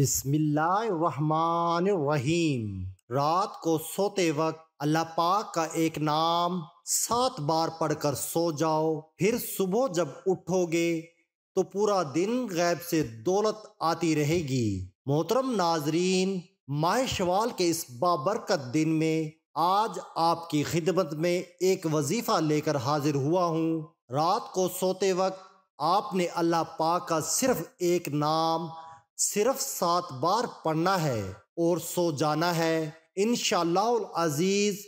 रहीम रात को सोते वक्त अल्लाह पाक का एक नाम सात बार पढ़कर सो जाओ फिर सुबह जब उठोगे तो पूरा दिन गैब से दौलत आती रहेगी मोहतरम नाजरीन माहवाल के इस बाबरकत दिन में आज आपकी खिदमत में एक वजीफ़ा लेकर हाजिर हुआ हूँ रात को सोते वक्त आपने अल्लाह पाक का सिर्फ एक नाम सिर्फ सात बार पढ़ना है और सो जाना है इन अजीज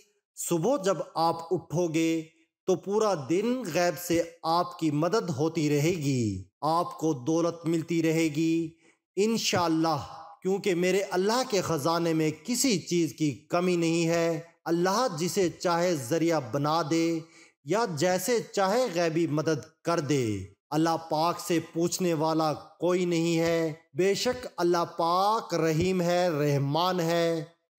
सुबह जब आप उठोगे तो पूरा दिन गैब से आपकी मदद होती रहेगी आपको दौलत मिलती रहेगी इन क्योंकि मेरे अल्लाह के ख़जाने में किसी चीज़ की कमी नहीं है अल्लाह जिसे चाहे ज़रिया बना दे या जैसे चाहे गैबी मदद कर दे अल्लाह पाक से पूछने वाला कोई नहीं है बेशक अल्लाह पाक रहीम है रहमान है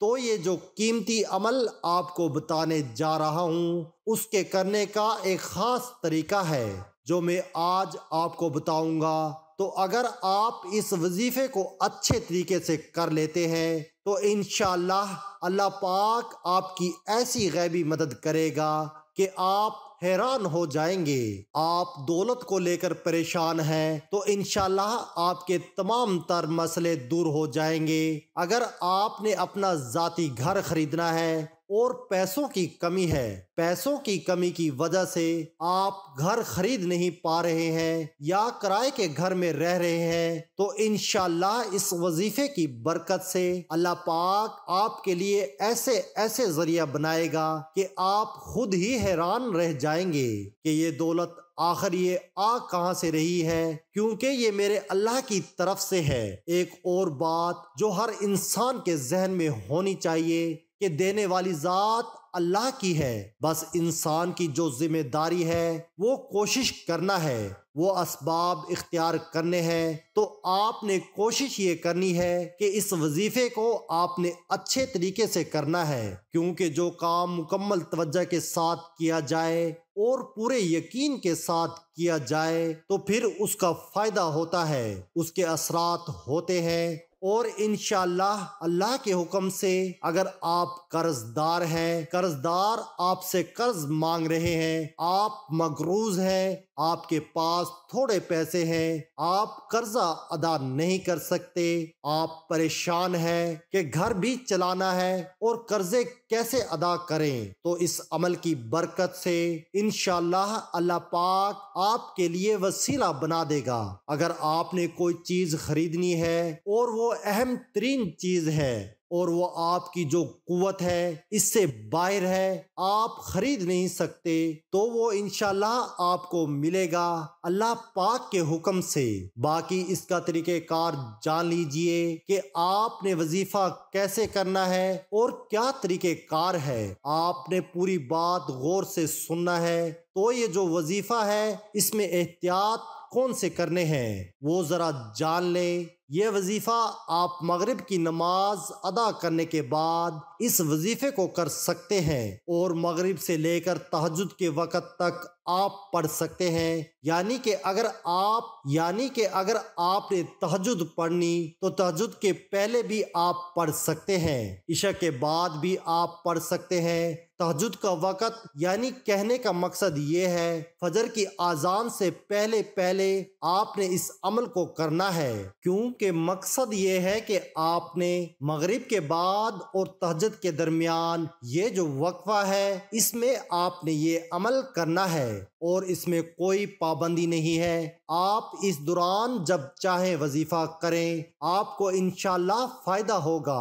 तो ये जो कीमती अमल आपको बताने जा रहा हूँ उसके करने का एक ख़ास तरीका है जो मैं आज आपको बताऊंगा तो अगर आप इस वजीफे को अच्छे तरीके से कर लेते हैं तो इन अल्लाह पाक आपकी ऐसी गैबी मदद करेगा कि आप हैरान हो जाएंगे आप दौलत को लेकर परेशान हैं तो इनशाला आपके तमाम तर मसले दूर हो जाएंगे अगर आपने अपना जाती घर खरीदना है और पैसों की कमी है पैसों की कमी की वजह से आप घर खरीद नहीं पा रहे हैं या किराए के घर में रह रहे हैं तो इनशाला इस वजीफे की बरकत से अल्लाह पाक आपके लिए ऐसे ऐसे जरिया बनाएगा कि आप खुद ही हैरान रह जाएंगे कि ये दौलत आखिर ये आ कहाँ से रही है क्योंकि ये मेरे अल्लाह की तरफ से है एक और बात जो हर इंसान के जहन में होनी चाहिए कि देने वाली ज़ात अल्लाह की है बस इंसान की जो जिम्मेदारी है वो कोशिश करना है वो इसबाब इख्तियार करने हैं तो आपने कोशिश ये करनी है कि इस वजीफे को आपने अच्छे तरीके से करना है क्योंकि जो काम मुकम्मल तवज्जा के साथ किया जाए और पूरे यकीन के साथ किया जाए तो फिर उसका फ़ायदा होता है उसके असरात होते हैं और इन अल्लाह के हुक्म से अगर आप कर्जदार हैं कर्जदार आपसे कर्ज मांग रहे हैं आप मकरूज हैं आपके पास थोड़े पैसे हैं आप कर्जा अदा नहीं कर सकते आप परेशान हैं कि घर भी चलाना है और कर्जे कैसे अदा करें तो इस अमल की बरकत से इनशाला अल्लाह पाक आपके लिए वसीला बना देगा अगर आपने कोई चीज खरीदनी है और वो अहम तरीन चीज है और वो आपकी जो कुवत है इससे बाहर है आप खरीद नहीं सकते तो वो इनशाला आपको मिलेगा अल्लाह पाक के हुक्म से बाकी इसका कार जान लीजिए कि आपने वजीफा कैसे करना है और क्या कार है आपने पूरी बात गौर से सुनना है तो ये जो वजीफा है इसमें एहतियात कौन से करने हैं वो ज़रा जान ले ये वजीफ़ा आप मगरिब की नमाज अदा करने के बाद इस वजीफ़े को कर सकते हैं और मगरिब से लेकर तहजद के वक़्त तक आप पढ़ सकते हैं यानी कि अगर आप यानी कि अगर आपने तहजद पढ़नी तो तहजद के पहले भी आप पढ़ सकते हैं ईशा के बाद भी आप पढ़ सकते हैं तहजद का वक़्त यानी कहने का मकसद ये है फजर की आजान से पहले पहले आपने इस अमल को करना है क्यों के मकसद ये है कि आपने मगरिब के बाद और तहजद के दरमियान ये जो वक्फा है इसमें आपने ये अमल करना है और इसमें कोई पाबंदी नहीं है आप इस दौरान जब चाहे वजीफा करें आपको इनशाला फ़ायदा होगा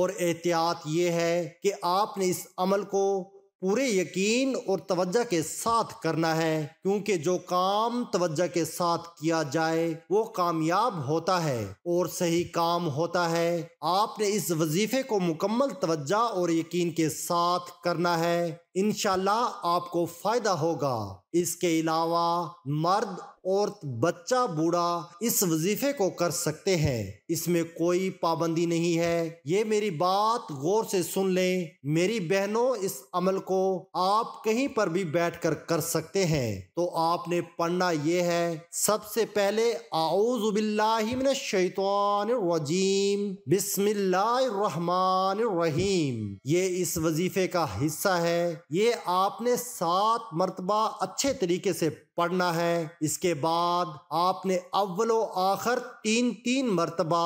और एहतियात ये है कि आपने इस अमल को पूरे यकीन और तवज्जा के साथ करना है क्योंकि जो काम तवज्जा के साथ किया जाए वो कामयाब होता है और सही काम होता है आपने इस वजीफे को मुकम्मल तवज्जा और यकीन के साथ करना है इन आपको फ़ायदा होगा इसके अलावा मर्द औरत बच्चा बूढ़ा इस वजीफे को कर सकते हैं इसमें कोई पाबंदी नहीं है ये मेरी बात गौर से सुन लें मेरी बहनों इस अमल को आप कहीं पर भी बैठकर कर सकते हैं तो आपने पढ़ना यह है सबसे पहले आउज़बिल्लाजीम बिस्मिल्लाहमान रहीम ये इस वजीफे का हिस्सा है ये आपने सात मरतबा अच्छे तरीके से पढ़ना है इसके बाद आपने अव्वलो आखिर तीन तीन मरतबा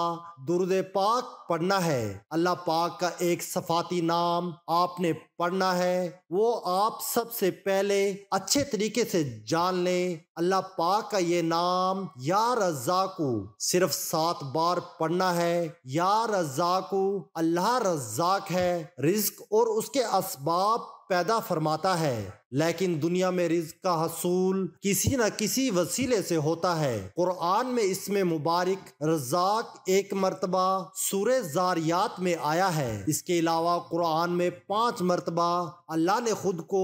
दुरुद पाक पढ़ना है अल्लाह पाक का एक सफाती नाम आपने पढ़ना है वो आप सबसे पहले अच्छे तरीके से जान ले अल्लाह पाक का ये नाम या रजाकू सिर्फ सात बार पढ़ना है या रजाकू अल्लाह रजाक है रिस्क और उसके इसबाब पैदा फरमाता है लेकिन दुनिया में रिज का हसूल किसी न किसी वसीले से होता है कुरान में इसमें मुबारक रजाक एक मरतबा सूर जारियात में आया है इसके अलावा कुरान में पांच मरतबा अल्लाह ने खुद को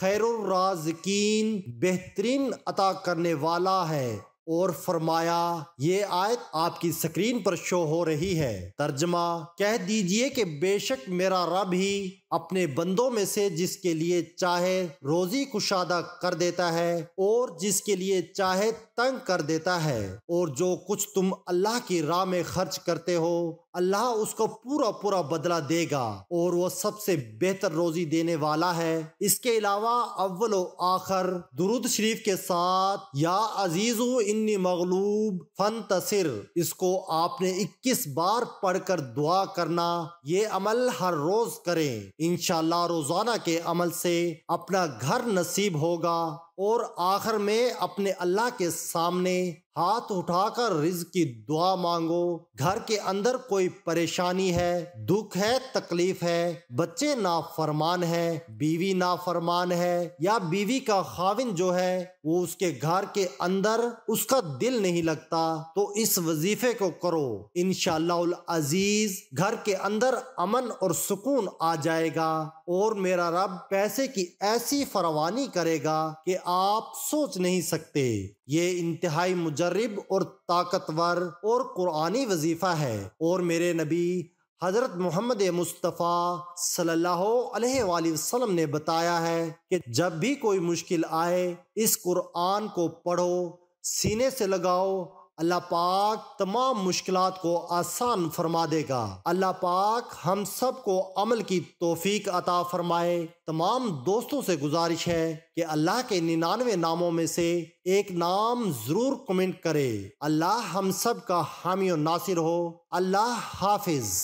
खैरराजकीन बेहतरीन अता करने वाला है और फरमाया ये आयत आपकी स्क्रीन पर शो हो रही है तर्जमा कह दीजिए कि बेशक मेरा रब ही अपने बंदों में से जिसके लिए चाहे रोजी कुशादा कर देता है और जिसके लिए चाहे तंग कर देता है और जो कुछ तुम अल्लाह की राह में खर्च करते हो अल्लाह उसको पूरा पूरा बदला देगा और वह सबसे बेहतर रोजी देने वाला है इसके अलावा अव्वल आखिर दुरुद शरीफ के साथ या अजीजो इन्नी मगलूब फन तसर इसको आपने 21 बार पढ़कर दुआ करना ये अमल हर रोज करें इन रोज़ाना के अमल से अपना घर नसीब होगा और आखिर में अपने अल्लाह के सामने हाथ उठाकर रिज की दुआ मांगो घर के अंदर कोई परेशानी है दुख है तकलीफ है बच्चे नाफरमान है बीवी नाफरमान है या बीवी का खाविन जो है वो उसके घर के अंदर उसका दिल नहीं लगता तो इस वजीफे को करो इन अजीज घर के अंदर अमन और सुकून आ जाएगा और मेरा रब पैसे की ऐसी फरवानी करेगा कि आप सोच नहीं सकते ये इंतहाई मुजरब और ताकतवर और कुरानी वजीफ़ा है और मेरे नबी हज़रत मोहम्मद मुस्तफ़ा सल्लल्लाहु अलैहि वसल्लम ने बताया है कि जब भी कोई मुश्किल आए इस कुरान को पढ़ो सीने से लगाओ अल्लाह पाक तमाम मुश्किल को आसान फरमा देगा अल्लाह पाक हम सब को अमल की तोफीक अता फरमाए तमाम दोस्तों से गुजारिश है कि अल्लाह के निन्यानवे नामों में से एक नाम जरूर कमेंट करे अल्लाह हम सब का हामी और नासिर हो अल्लाह हाफिज